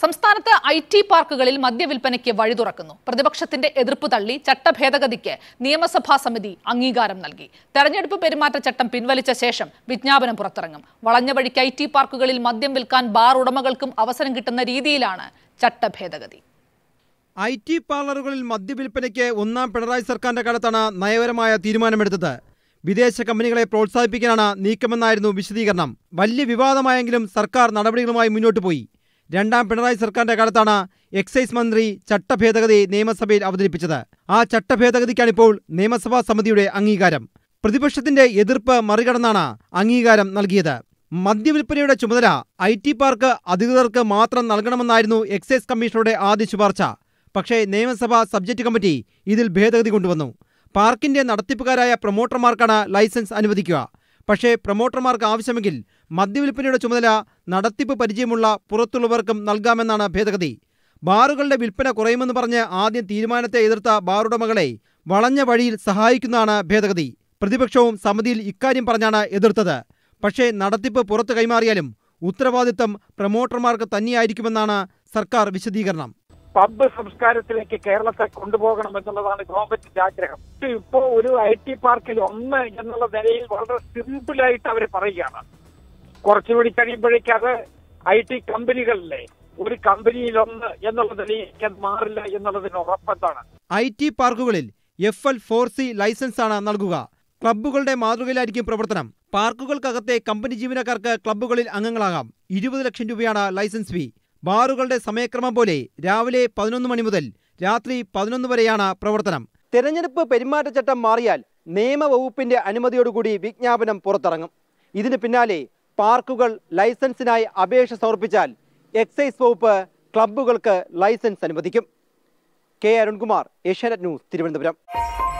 സംസ്ഥാനത്ത് I T പാർക്കുകളിൽ മദ്യവിൽപ്പനയ്ക്ക് വഴി തുറക്കുന്നു പ്രതിപക്ഷത്തിന്റെ എതിർപ്പ് തള്ളി ചട്ടഭേദഗതിക്ക് നിയമസഭാ സമിതി അംഗീകാരം നൽകി തെരഞ്ഞെടുപ്പ് പെരുമാറ്റച്ചട്ടം പിൻവലിച്ച ശേഷം വിജ്ഞാപനം പുറത്തിറങ്ങും വളഞ്ഞ വഴിക്ക് ഐ ടി പാർക്കുകളിൽ മദ്യം വിൽക്കാൻ ബാർ ഉടമകൾക്കും അവസരം കിട്ടുന്ന രീതിയിലാണ് ചട്ടഭേദഗതി ഐ ടി പാർലറുകളിൽ മദ്യവിൽപ്പനയ്ക്ക് ഒന്നാം പിണറായി സർക്കാരിന്റെ കാലത്താണ് നയപരമായ തീരുമാനമെടുത്തത് വിദേശ കമ്പനികളെ പ്രോത്സാഹിപ്പിക്കാനാണ് നീക്കമെന്നായിരുന്നു വിശദീകരണം വലിയ വിവാദമായെങ്കിലും സർക്കാർ നടപടികളുമായി മുന്നോട്ട് പോയി രണ്ടാം പിണറായി സർക്കാരിന്റെ കാലത്താണ് എക്സൈസ് മന്ത്രി ചട്ടഭേദഗതി നിയമസഭയിൽ അവതരിപ്പിച്ചത് ആ ചട്ടഭേദഗതിക്കാണിപ്പോൾ നിയമസഭാ സമിതിയുടെ അംഗീകാരം പ്രതിപക്ഷത്തിന്റെ എതിർപ്പ് മറികടന്നാണ് അംഗീകാരം നൽകിയത് മദ്യവിൽപ്പനയുടെ ചുമതല ഐ ടി പാർക്ക് അധികൃതർക്ക് മാത്രം നൽകണമെന്നായിരുന്നു എക്സൈസ് കമ്മീഷണറുടെ ആദ്യ ശുപാർശ പക്ഷേ നിയമസഭാ സബ്ജക്ട് കമ്മിറ്റി ഇതിൽ ഭേദഗതി കൊണ്ടുവന്നു പാർക്കിന്റെ നടത്തിപ്പുകാരായ പ്രൊമോട്ടർമാർക്കാണ് ലൈസൻസ് അനുവദിക്കുക പക്ഷേ പ്രൊമോട്ടർമാർക്ക് ആവശ്യമെങ്കിൽ മദ്യവിൽപ്പനയുടെ ചുമതല നടത്തിപ്പ് പരിചയമുള്ള പുറത്തുള്ളവർക്കും നൽകാമെന്നാണ് ഭേദഗതി ബാറുകളുടെ വിൽപ്പന കുറയുമെന്ന് പറഞ്ഞ് ആദ്യം തീരുമാനത്തെ എതിർത്ത ബാറുടമകളെ വളഞ്ഞ വഴിയിൽ സഹായിക്കുന്നതാണ് ഭേദഗതി പ്രതിപക്ഷവും സമിതിയിൽ ഇക്കാര്യം പറഞ്ഞാണ് എതിർത്തത് പക്ഷേ നടത്തിപ്പ് പുറത്തു കൈമാറിയാലും ഉത്തരവാദിത്തം പ്രൊമോട്ടർമാർക്ക് തന്നെയായിരിക്കുമെന്നാണ് സർക്കാർ വിശദീകരണം പബ് സംസ്കാരത്തിലേക്ക് കേരളത്തെ കൊണ്ടുപോകണം എന്നുള്ളതാണ് ഗവൺമെന്റിന്റെ ആഗ്രഹം ഇപ്പോ ഒരു ഐ ടി പാർക്കിൽ ഒന്ന് എന്നുള്ള നിലയിൽ വളരെ സിമ്പിളായിട്ട് അവർ പറയുകയാണ് കുറച്ചുകൂടി കഴിയുമ്പോഴേക്ക് അത് ഐ ടി കമ്പനികളിലെ ഒരു കമ്പനിയിലൊന്ന് എന്നുള്ള നിലയിലേക്ക് അത് മാറില്ല എന്നുള്ളതിന് ഉറപ്പെന്താണ് ഐ ടി പാർക്കുകളിൽ F L four C licence ആണ് നൽകുക ക്ലബ്ബുകളുടെ മാതൃകയിലായിരിക്കും പ്രവർത്തനം പാർക്കുകൾക്കകത്തെ കമ്പനി ജീവനക്കാർക്ക് ക്ലബ്ബുകളിൽ അംഗങ്ങളാകാം ഇരുപത് ലക്ഷം രൂപയാണ് ലൈസൻസ് ഫീ ബാറുകളുടെ സമയക്രമം പോലെ രാവിലെ പതിനൊന്ന് മണി മുതൽ രാത്രി പതിനൊന്ന് വരെയാണ് പ്രവർത്തനം തെരഞ്ഞെടുപ്പ് പെരുമാറ്റച്ചട്ടം മാറിയാൽ നിയമവകുപ്പിന്റെ അനുമതിയോടുകൂടി വിജ്ഞാപനം പുറത്തിറങ്ങും ഇതിന് പിന്നാലെ പാർക്കുകൾ ലൈസൻസിനായി അപേക്ഷ സമർപ്പിച്ചാൽ എക്സൈസ് വകുപ്പ് ക്ലബ്ബുകൾക്ക് ലൈസൻസ് അനുവദിക്കും കെ അരുൺകുമാർ ഏഷ്യാനെറ്റ് ന്യൂസ് തിരുവനന്തപുരം